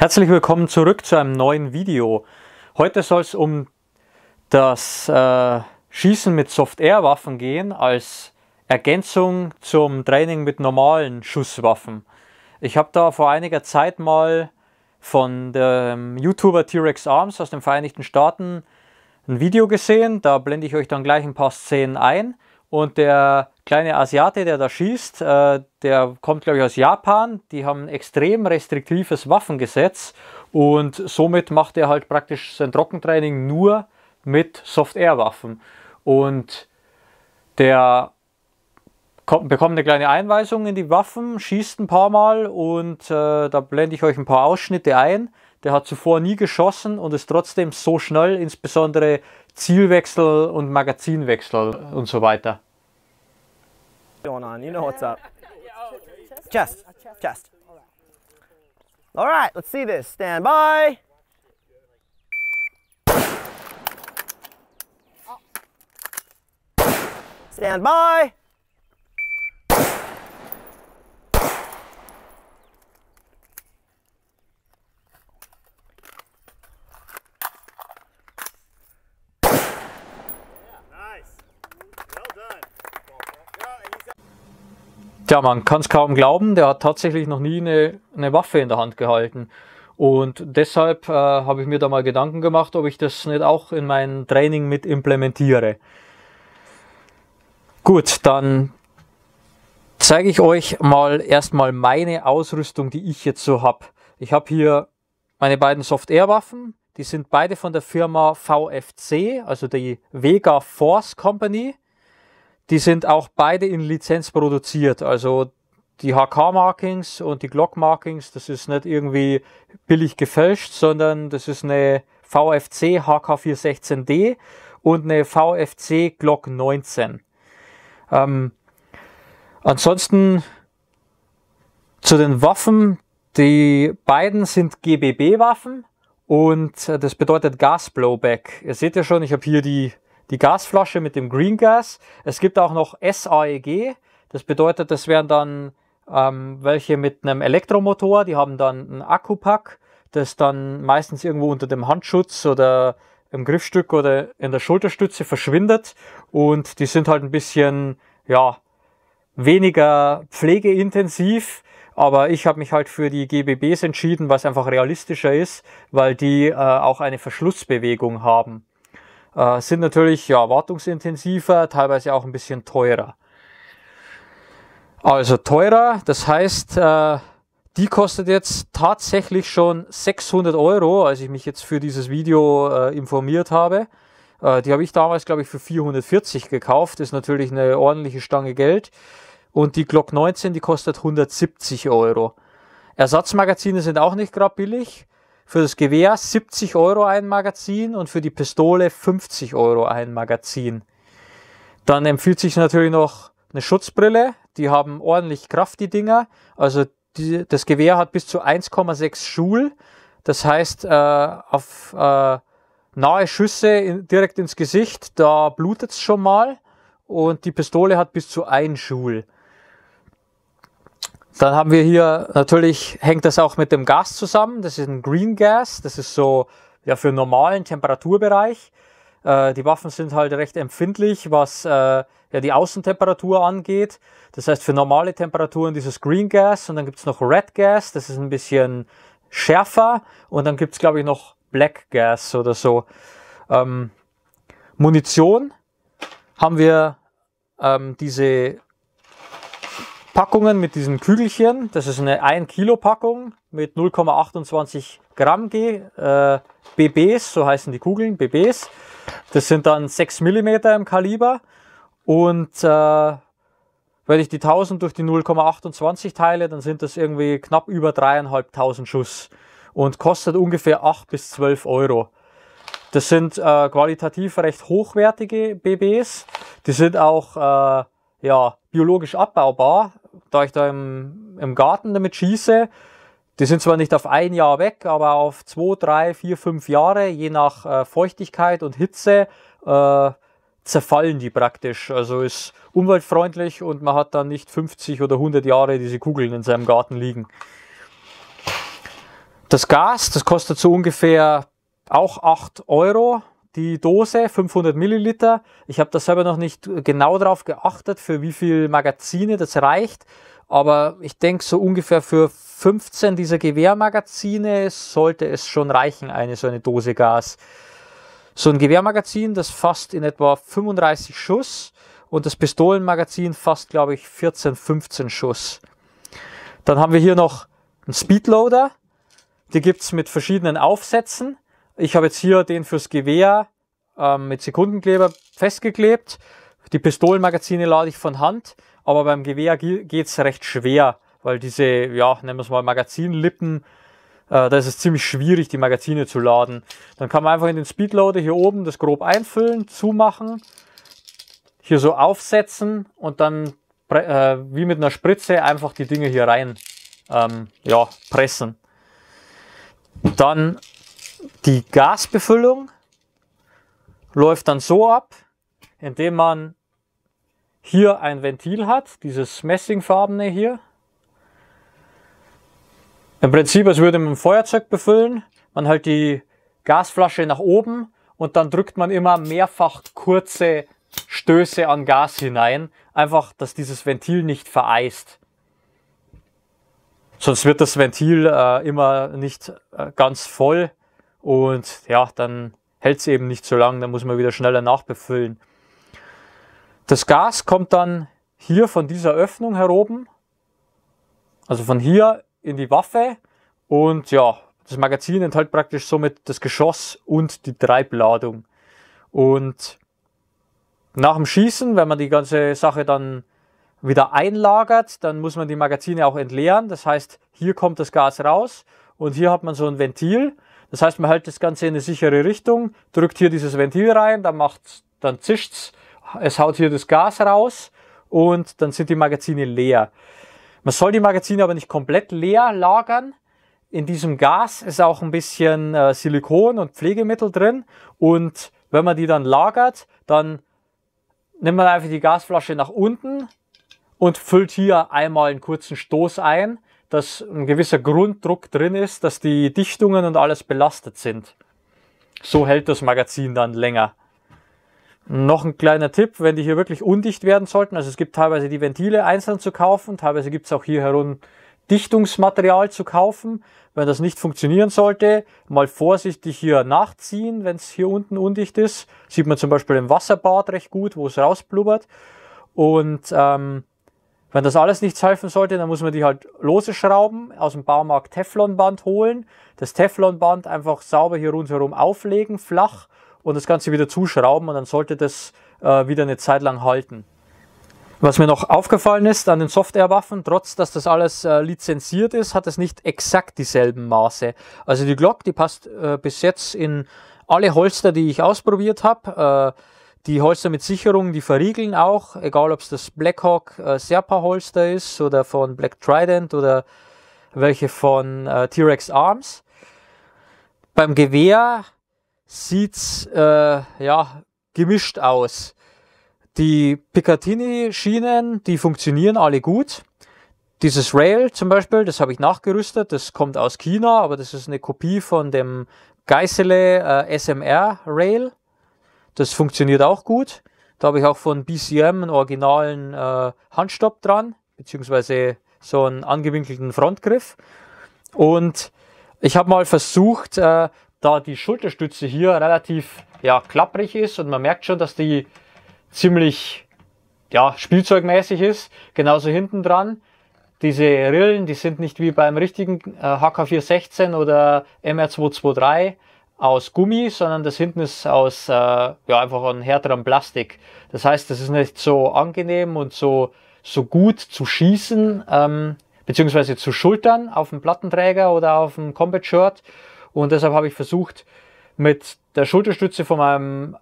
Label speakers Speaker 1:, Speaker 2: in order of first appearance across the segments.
Speaker 1: Herzlich willkommen zurück zu einem neuen Video. Heute soll es um das äh, Schießen mit Soft-Air-Waffen gehen als Ergänzung zum Training mit normalen Schusswaffen. Ich habe da vor einiger Zeit mal von dem YouTuber T-Rex Arms aus den Vereinigten Staaten ein Video gesehen. Da blende ich euch dann gleich ein paar Szenen ein. Und der kleine Asiate, der da schießt, äh, der kommt, glaube ich, aus Japan. Die haben ein extrem restriktives Waffengesetz und somit macht er halt praktisch sein Trockentraining nur mit Soft-Air-Waffen. Und der bekommt eine kleine Einweisung in die Waffen, schießt ein paar Mal und äh, da blende ich euch ein paar Ausschnitte ein. Der hat zuvor nie geschossen und ist trotzdem so schnell, insbesondere Zielwechsel und Magazinwechsel und so weiter. going on. You know what's up. Chest. Chest. All right, let's see this. Stand by. Stand by. Tja, man kann es kaum glauben, der hat tatsächlich noch nie eine, eine Waffe in der Hand gehalten. Und deshalb äh, habe ich mir da mal Gedanken gemacht, ob ich das nicht auch in mein Training mit implementiere. Gut, dann zeige ich euch mal erstmal meine Ausrüstung, die ich jetzt so habe. Ich habe hier meine beiden Soft-Air-Waffen. Die sind beide von der Firma VFC, also die Vega Force Company. Die sind auch beide in Lizenz produziert. Also die HK-Markings und die Glock-Markings, das ist nicht irgendwie billig gefälscht, sondern das ist eine VFC HK416D und eine VFC Glock 19. Ähm, ansonsten zu den Waffen. Die beiden sind GBB-Waffen und äh, das bedeutet Gas-Blowback. Ihr seht ja schon, ich habe hier die die Gasflasche mit dem Green Gas. Es gibt auch noch SAEG. Das bedeutet, das wären dann ähm, welche mit einem Elektromotor. Die haben dann einen Akkupack, das dann meistens irgendwo unter dem Handschutz oder im Griffstück oder in der Schulterstütze verschwindet. Und die sind halt ein bisschen, ja, weniger pflegeintensiv. Aber ich habe mich halt für die GBBs entschieden, was einfach realistischer ist, weil die äh, auch eine Verschlussbewegung haben. Äh, sind natürlich ja wartungsintensiver, teilweise auch ein bisschen teurer. Also teurer, das heißt, äh, die kostet jetzt tatsächlich schon 600 Euro, als ich mich jetzt für dieses Video äh, informiert habe. Äh, die habe ich damals, glaube ich, für 440 gekauft. Ist natürlich eine ordentliche Stange Geld. Und die Glock 19, die kostet 170 Euro. Ersatzmagazine sind auch nicht gerade billig für das Gewehr 70 Euro ein Magazin und für die Pistole 50 Euro ein Magazin. Dann empfiehlt sich natürlich noch eine Schutzbrille. Die haben ordentlich Kraft, die Dinger. Also die, das Gewehr hat bis zu 1,6 Schul. Das heißt, äh, auf äh, nahe Schüsse in, direkt ins Gesicht, da blutet's schon mal. Und die Pistole hat bis zu 1 Schul. Dann haben wir hier, natürlich hängt das auch mit dem Gas zusammen. Das ist ein Green Gas. Das ist so, ja, für normalen Temperaturbereich. Äh, die Waffen sind halt recht empfindlich, was äh, ja die Außentemperatur angeht. Das heißt, für normale Temperaturen dieses Green Gas und dann gibt's noch Red Gas. Das ist ein bisschen schärfer. Und dann gibt's glaube ich, noch Black Gas oder so. Ähm, Munition haben wir ähm, diese Packungen mit diesen Kügelchen. Das ist eine 1 Kilo Packung mit 0,28 Gramm G, äh, BBs, so heißen die Kugeln, BBs. Das sind dann 6 mm im Kaliber. Und äh, wenn ich die 1000 durch die 0,28 teile, dann sind das irgendwie knapp über dreieinhalbtausend Schuss und kostet ungefähr 8 bis 12 Euro. Das sind äh, qualitativ recht hochwertige BBs. Die sind auch äh, ja, biologisch abbaubar da ich da im, im Garten damit schieße, die sind zwar nicht auf ein Jahr weg, aber auf zwei, drei, vier, fünf Jahre, je nach äh, Feuchtigkeit und Hitze, äh, zerfallen die praktisch. Also ist umweltfreundlich und man hat dann nicht 50 oder 100 Jahre diese Kugeln in seinem Garten liegen. Das Gas, das kostet so ungefähr auch 8 Euro die Dose, 500 Milliliter. Ich habe da selber noch nicht genau drauf geachtet, für wie viele Magazine das reicht. Aber ich denke, so ungefähr für 15 dieser Gewehrmagazine sollte es schon reichen, eine so eine Dose Gas. So ein Gewehrmagazin, das fasst in etwa 35 Schuss und das Pistolenmagazin fasst, glaube ich, 14, 15 Schuss. Dann haben wir hier noch einen Speedloader. Die gibt es mit verschiedenen Aufsätzen. Ich habe jetzt hier den fürs Gewehr ähm, mit Sekundenkleber festgeklebt. Die Pistolenmagazine lade ich von Hand, aber beim Gewehr geht's recht schwer, weil diese, ja, nennen wir es mal Magazinlippen, äh, da ist es ziemlich schwierig, die Magazine zu laden. Dann kann man einfach in den Speedloader hier oben das grob einfüllen, zumachen, hier so aufsetzen und dann äh, wie mit einer Spritze einfach die Dinge hier rein ähm, ja, pressen. Dann die Gasbefüllung läuft dann so ab, indem man hier ein Ventil hat, dieses messingfarbene hier. Im Prinzip, als würde man ein Feuerzeug befüllen. Man hält die Gasflasche nach oben und dann drückt man immer mehrfach kurze Stöße an Gas hinein. Einfach, dass dieses Ventil nicht vereist. Sonst wird das Ventil äh, immer nicht äh, ganz voll und ja, dann hält sie eben nicht so lang, dann muss man wieder schneller nachbefüllen. Das Gas kommt dann hier von dieser Öffnung her oben, also von hier in die Waffe und ja, das Magazin enthält praktisch somit das Geschoss und die Treibladung. Und nach dem Schießen, wenn man die ganze Sache dann wieder einlagert, dann muss man die Magazine auch entleeren. Das heißt, hier kommt das Gas raus und hier hat man so ein Ventil das heißt, man hält das Ganze in eine sichere Richtung, drückt hier dieses Ventil rein, dann macht's, dann zischt's, es haut hier das Gas raus und dann sind die Magazine leer. Man soll die Magazine aber nicht komplett leer lagern. In diesem Gas ist auch ein bisschen äh, Silikon und Pflegemittel drin und wenn man die dann lagert, dann nimmt man einfach die Gasflasche nach unten und füllt hier einmal einen kurzen Stoß ein dass ein gewisser Grunddruck drin ist, dass die Dichtungen und alles belastet sind. So hält das Magazin dann länger. Noch ein kleiner Tipp, wenn die hier wirklich undicht werden sollten, also es gibt teilweise die Ventile einzeln zu kaufen, teilweise gibt es auch hier herum Dichtungsmaterial zu kaufen. Wenn das nicht funktionieren sollte, mal vorsichtig hier nachziehen, wenn es hier unten undicht ist. Sieht man zum Beispiel im Wasserbad recht gut, wo es rausblubbert. Und ähm, wenn das alles nichts helfen sollte, dann muss man die halt lose schrauben, aus dem Baumarkt Teflonband holen, das Teflonband einfach sauber hier rundherum auflegen, flach und das Ganze wieder zuschrauben und dann sollte das äh, wieder eine Zeit lang halten. Was mir noch aufgefallen ist an den Softwarewaffen, trotz dass das alles äh, lizenziert ist, hat es nicht exakt dieselben Maße. Also die Glock, die passt äh, bis jetzt in alle Holster, die ich ausprobiert habe. Äh, die Holster mit Sicherung, die verriegeln auch, egal ob es das Blackhawk äh, Serpa Holster ist oder von Black Trident oder welche von äh, T-Rex Arms. Beim Gewehr sieht's äh, ja gemischt aus. Die Picatinny-Schienen, die funktionieren alle gut. Dieses Rail zum Beispiel, das habe ich nachgerüstet, das kommt aus China, aber das ist eine Kopie von dem Geisele äh, SMR Rail. Das funktioniert auch gut. Da habe ich auch von BCM einen originalen äh, Handstopp dran, beziehungsweise so einen angewinkelten Frontgriff. Und ich habe mal versucht, äh, da die Schulterstütze hier relativ ja, klapprig ist und man merkt schon, dass die ziemlich ja, spielzeugmäßig ist. Genauso hinten dran. Diese Rillen, die sind nicht wie beim richtigen äh, HK416 oder MR223 aus Gummi, sondern das hinten ist aus äh, ja, einfach ein härteren Plastik. Das heißt, das ist nicht so angenehm und so, so gut zu schießen, ähm, beziehungsweise zu schultern auf dem Plattenträger oder auf dem Combat Shirt. Und deshalb habe ich versucht, mit der Schulterstütze von meinem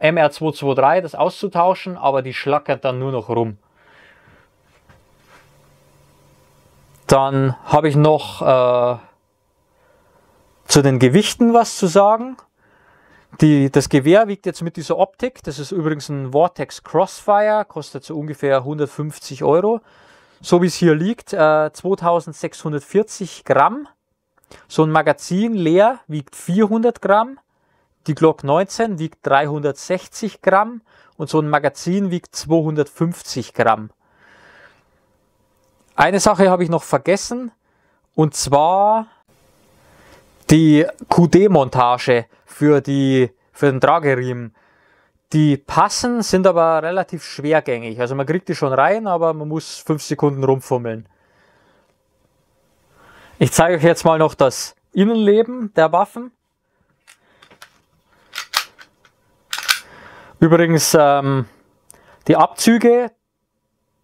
Speaker 1: äh, MR223 das auszutauschen, aber die schlackert dann nur noch rum. Dann habe ich noch äh, zu den Gewichten was zu sagen. Die, das Gewehr wiegt jetzt mit dieser Optik, das ist übrigens ein Vortex Crossfire, kostet so ungefähr 150 Euro. So wie es hier liegt, äh, 2640 Gramm. So ein Magazin leer wiegt 400 Gramm. Die Glock 19 wiegt 360 Gramm und so ein Magazin wiegt 250 Gramm. Eine Sache habe ich noch vergessen und zwar die QD-Montage für, für den Trageriemen. Die passen, sind aber relativ schwergängig. Also man kriegt die schon rein, aber man muss fünf Sekunden rumfummeln. Ich zeige euch jetzt mal noch das Innenleben der Waffen. Übrigens, ähm, die Abzüge,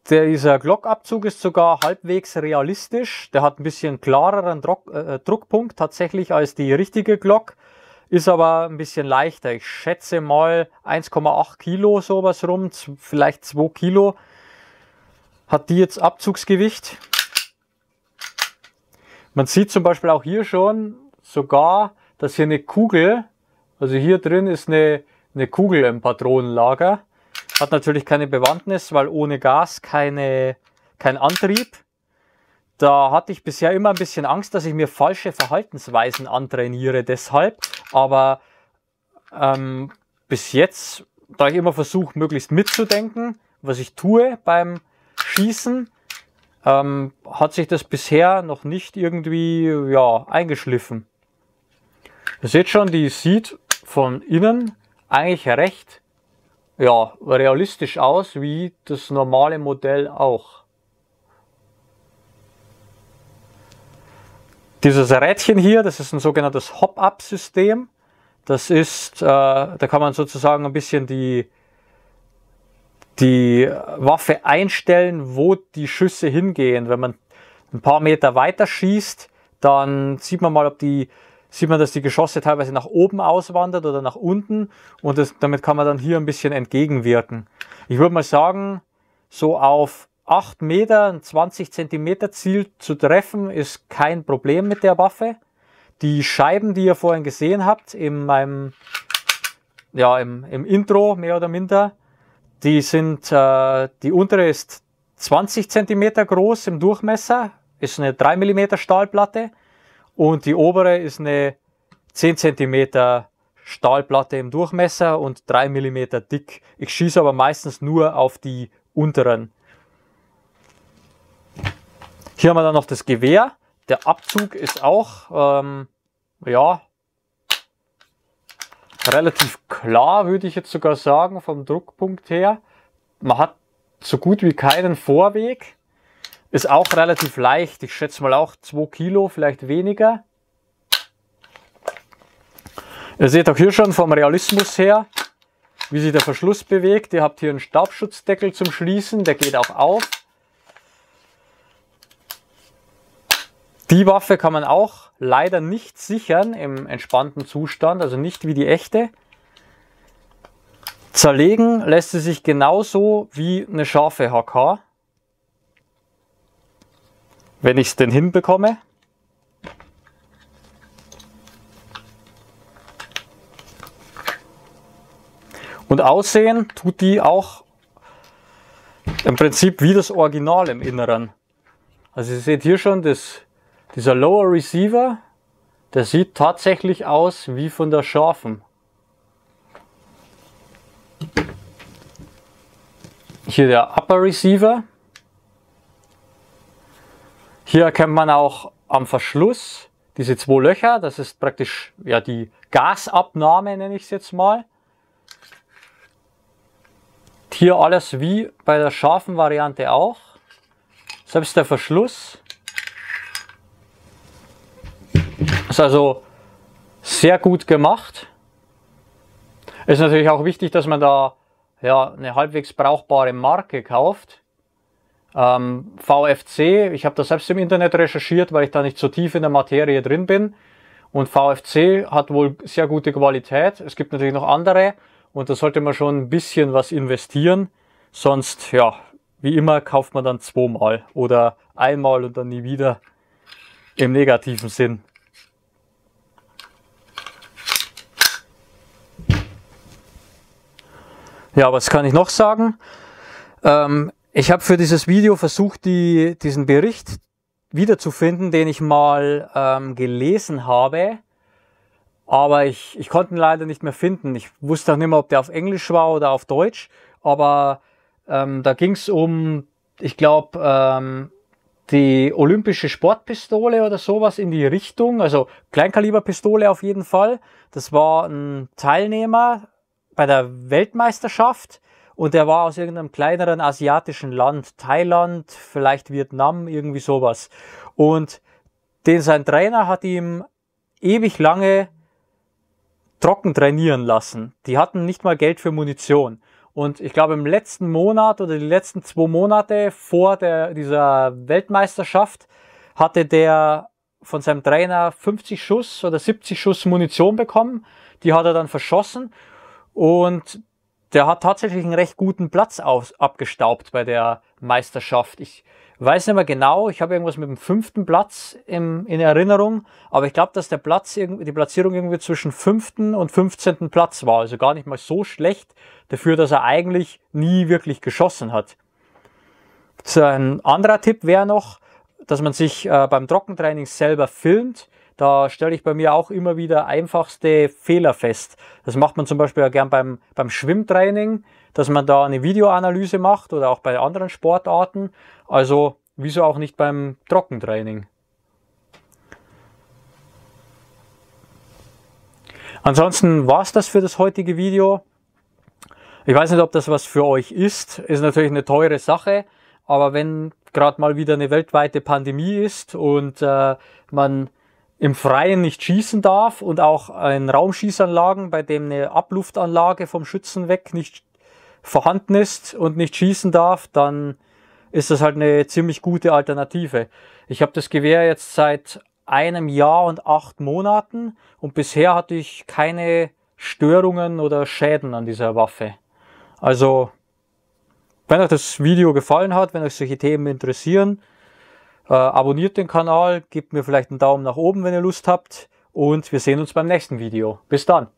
Speaker 1: der, dieser Glockabzug ist sogar halbwegs realistisch. Der hat ein bisschen klareren Druck, äh, Druckpunkt tatsächlich als die richtige Glock, ist aber ein bisschen leichter. Ich schätze mal 1,8 Kilo sowas rum, vielleicht 2 Kilo. Hat die jetzt Abzugsgewicht? Man sieht zum Beispiel auch hier schon sogar, dass hier eine Kugel, also hier drin ist eine, eine Kugel im Patronenlager hat natürlich keine Bewandtnis, weil ohne Gas keine, kein Antrieb. Da hatte ich bisher immer ein bisschen Angst, dass ich mir falsche Verhaltensweisen antrainiere deshalb. Aber ähm, bis jetzt, da ich immer versuche, möglichst mitzudenken, was ich tue beim Schießen, ähm, hat sich das bisher noch nicht irgendwie ja, eingeschliffen. Ihr seht schon, die sieht von innen eigentlich recht ja, realistisch aus, wie das normale Modell auch. Dieses Rädchen hier, das ist ein sogenanntes Hop-Up-System. Das ist, äh, da kann man sozusagen ein bisschen die, die Waffe einstellen, wo die Schüsse hingehen. Wenn man ein paar Meter weiter schießt, dann sieht man mal, ob die sieht man, dass die Geschosse teilweise nach oben auswandert oder nach unten und das, damit kann man dann hier ein bisschen entgegenwirken. Ich würde mal sagen, so auf 8 Meter, 20 Zentimeter Ziel zu treffen, ist kein Problem mit der Waffe. Die Scheiben, die ihr vorhin gesehen habt, in meinem, ja, im, im Intro mehr oder minder, die sind, äh, die untere ist 20 Zentimeter groß im Durchmesser, ist eine 3 Millimeter Stahlplatte und die obere ist eine 10 cm Stahlplatte im Durchmesser und 3 mm dick. Ich schieße aber meistens nur auf die unteren. Hier haben wir dann noch das Gewehr. Der Abzug ist auch, ähm, ja, relativ klar, würde ich jetzt sogar sagen, vom Druckpunkt her. Man hat so gut wie keinen Vorweg. Ist auch relativ leicht. Ich schätze mal auch 2 Kilo, vielleicht weniger. Ihr seht auch hier schon vom Realismus her, wie sich der Verschluss bewegt. Ihr habt hier einen Staubschutzdeckel zum Schließen, der geht auch auf. Die Waffe kann man auch leider nicht sichern im entspannten Zustand, also nicht wie die echte. Zerlegen lässt sie sich genauso wie eine scharfe HK wenn ich es denn hinbekomme. Und aussehen tut die auch im Prinzip wie das Original im Inneren. Also ihr seht hier schon, das, dieser Lower Receiver, der sieht tatsächlich aus wie von der scharfen. Hier der Upper Receiver. Hier erkennt man auch am Verschluss diese zwei Löcher. Das ist praktisch ja, die Gasabnahme, nenne ich es jetzt mal. Hier alles wie bei der scharfen Variante auch. Selbst der Verschluss ist also sehr gut gemacht. Ist natürlich auch wichtig, dass man da ja, eine halbwegs brauchbare Marke kauft. Ähm, VFC, ich habe das selbst im Internet recherchiert, weil ich da nicht so tief in der Materie drin bin. Und VFC hat wohl sehr gute Qualität. Es gibt natürlich noch andere und da sollte man schon ein bisschen was investieren. Sonst, ja, wie immer kauft man dann zweimal oder einmal und dann nie wieder im negativen Sinn. Ja, was kann ich noch sagen? Ähm, ich habe für dieses Video versucht, die, diesen Bericht wiederzufinden, den ich mal ähm, gelesen habe. Aber ich, ich konnte ihn leider nicht mehr finden. Ich wusste auch nicht mehr, ob der auf Englisch war oder auf Deutsch. Aber ähm, da ging es um, ich glaube, ähm, die olympische Sportpistole oder sowas in die Richtung. Also Kleinkaliberpistole auf jeden Fall. Das war ein Teilnehmer bei der Weltmeisterschaft und er war aus irgendeinem kleineren asiatischen Land, Thailand, vielleicht Vietnam, irgendwie sowas. Und den, sein Trainer hat ihm ewig lange trocken trainieren lassen. Die hatten nicht mal Geld für Munition. Und ich glaube, im letzten Monat oder die letzten zwei Monate vor der, dieser Weltmeisterschaft hatte der von seinem Trainer 50 Schuss oder 70 Schuss Munition bekommen. Die hat er dann verschossen. Und der hat tatsächlich einen recht guten Platz auf, abgestaubt bei der Meisterschaft. Ich weiß nicht mehr genau, ich habe irgendwas mit dem fünften Platz im, in Erinnerung, aber ich glaube, dass der Platz, die Platzierung irgendwie zwischen fünften und fünfzehnten Platz war. Also gar nicht mal so schlecht dafür, dass er eigentlich nie wirklich geschossen hat. Ein anderer Tipp wäre noch, dass man sich äh, beim Trockentraining selber filmt da stelle ich bei mir auch immer wieder einfachste Fehler fest. Das macht man zum Beispiel auch gern beim, beim Schwimmtraining, dass man da eine Videoanalyse macht oder auch bei anderen Sportarten. Also wieso auch nicht beim Trockentraining? Ansonsten war es das für das heutige Video. Ich weiß nicht, ob das was für euch ist. Ist natürlich eine teure Sache, aber wenn gerade mal wieder eine weltweite Pandemie ist und äh, man im Freien nicht schießen darf und auch in Raumschießanlagen, bei dem eine Abluftanlage vom Schützen weg nicht vorhanden ist und nicht schießen darf, dann ist das halt eine ziemlich gute Alternative. Ich habe das Gewehr jetzt seit einem Jahr und acht Monaten und bisher hatte ich keine Störungen oder Schäden an dieser Waffe. Also, wenn euch das Video gefallen hat, wenn euch solche Themen interessieren, äh, abonniert den Kanal, gebt mir vielleicht einen Daumen nach oben, wenn ihr Lust habt. Und wir sehen uns beim nächsten Video. Bis dann.